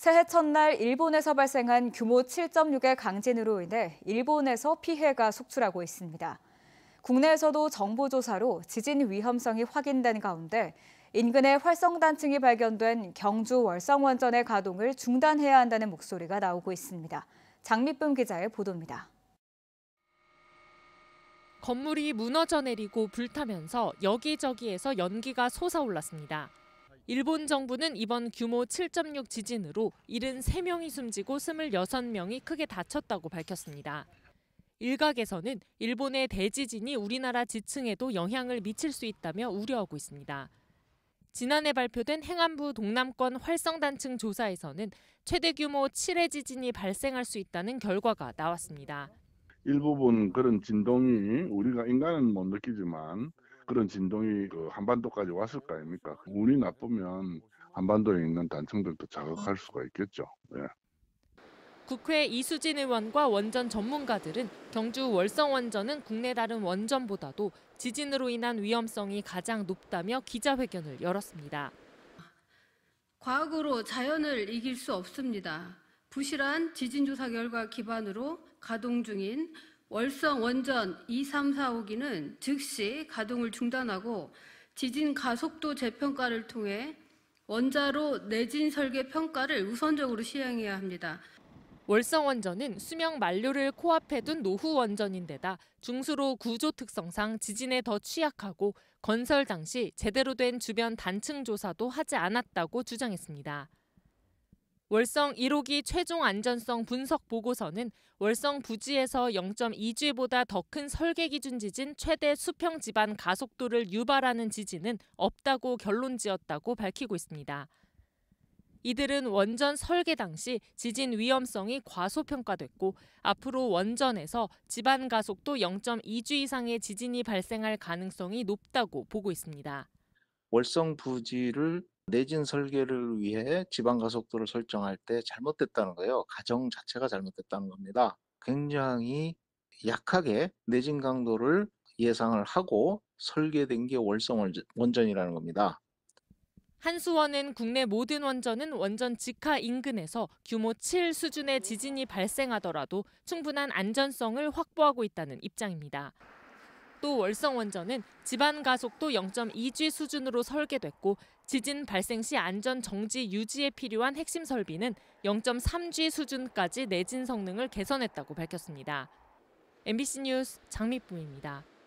새해 첫날 일본에서 발생한 규모 7.6의 강진으로 인해 일본에서 피해가 속출하고 있습니다. 국내에서도 정보 조사로 지진 위험성이 확인된 가운데 인근에 활성단층이 발견된 경주 월성원전의 가동을 중단해야 한다는 목소리가 나오고 있습니다. 장미쁨 기자의 보도입니다. 건물이 무너져 내리고 불타면서 여기저기에서 연기가 솟아올랐습니다. 일본 정부는 이번 규모 7.6 지진으로 73명이 숨지고 26명이 크게 다쳤다고 밝혔습니다. 일각에서는 일본의 대지진이 우리나라 지층에도 영향을 미칠 수 있다며 우려하고 있습니다. 지난해 발표된 행안부 동남권 활성단층 조사에서는 최대 규모 7의 지진이 발생할 수 있다는 결과가 나왔습니다. 일부분 그런 진동이 우리가 인간은 못 느끼지만 그런 진동이 그 한반도까지 왔을 거 아닙니까? 운이 나쁘면 한반도에 있는 단층들도 자극할 수가 있겠죠. 예. 국회 이수진 의원과 원전 전문가들은 경주 월성 원전은 국내 다른 원전보다도 지진으로 인한 위험성이 가장 높다며 기자회견을 열었습니다. 과학으로 자연을 이길 수 없습니다. 부실한 지진 조사 결과 기반으로 가동 중인 월성 원전 2345기는 즉시 가동을 중단하고 지진 가속도 재평가를 통해 원자로 내진 설계 평가를 우선적으로 시행해야 합니다. 월성 원전은 수명 만료를 코앞에 둔 노후 원전인데다 중수로 구조 특성상 지진에 더 취약하고 건설 당시 제대로 된 주변 단층 조사도 하지 않았다고 주장했습니다. 월성 1호기 최종 안전성 분석 보고서는 월성 부지에서 0 2주보다더 큰 설계 기준 지진 최대 수평 지반 가속도를 유발하는 지진은 없다고 결론 지었다고 밝히고 있습니다. 이들은 원전 설계 당시 지진 위험성이 과소평가됐고 앞으로 원전에서 지반 가속도 0 2주 이상의 지진이 발생할 가능성이 높다고 보고 있습니다. 월성 부지를 내진 설계를 위해 지방 가속도를 설정할 때 잘못됐다는 거예요. 가정 자체가 잘못됐다는 겁니다. 굉장히 약하게 내진 강도를 예상을 하고 설계된 게 월성 원전이라는 겁니다. 한수원은 국내 모든 원전은 원전 직하 인근에서 규모 7 수준의 지진이 발생하더라도 충분한 안전성을 확보하고 있다는 입장입니다. 또 월성원전은 집안 가속도 0.2G 수준으로 설계됐고 지진 발생 시 안전 정지 유지에 필요한 핵심 설비는 0.3G 수준까지 내진 성능을 개선했다고 밝혔습니다. MBC 뉴스 장미쁨입니다.